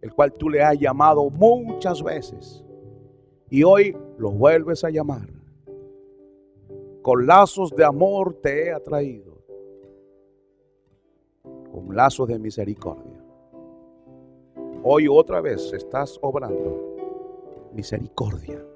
el cual tú le has llamado muchas veces y hoy lo vuelves a llamar. Con lazos de amor te he atraído un lazos de misericordia. Hoy otra vez estás obrando misericordia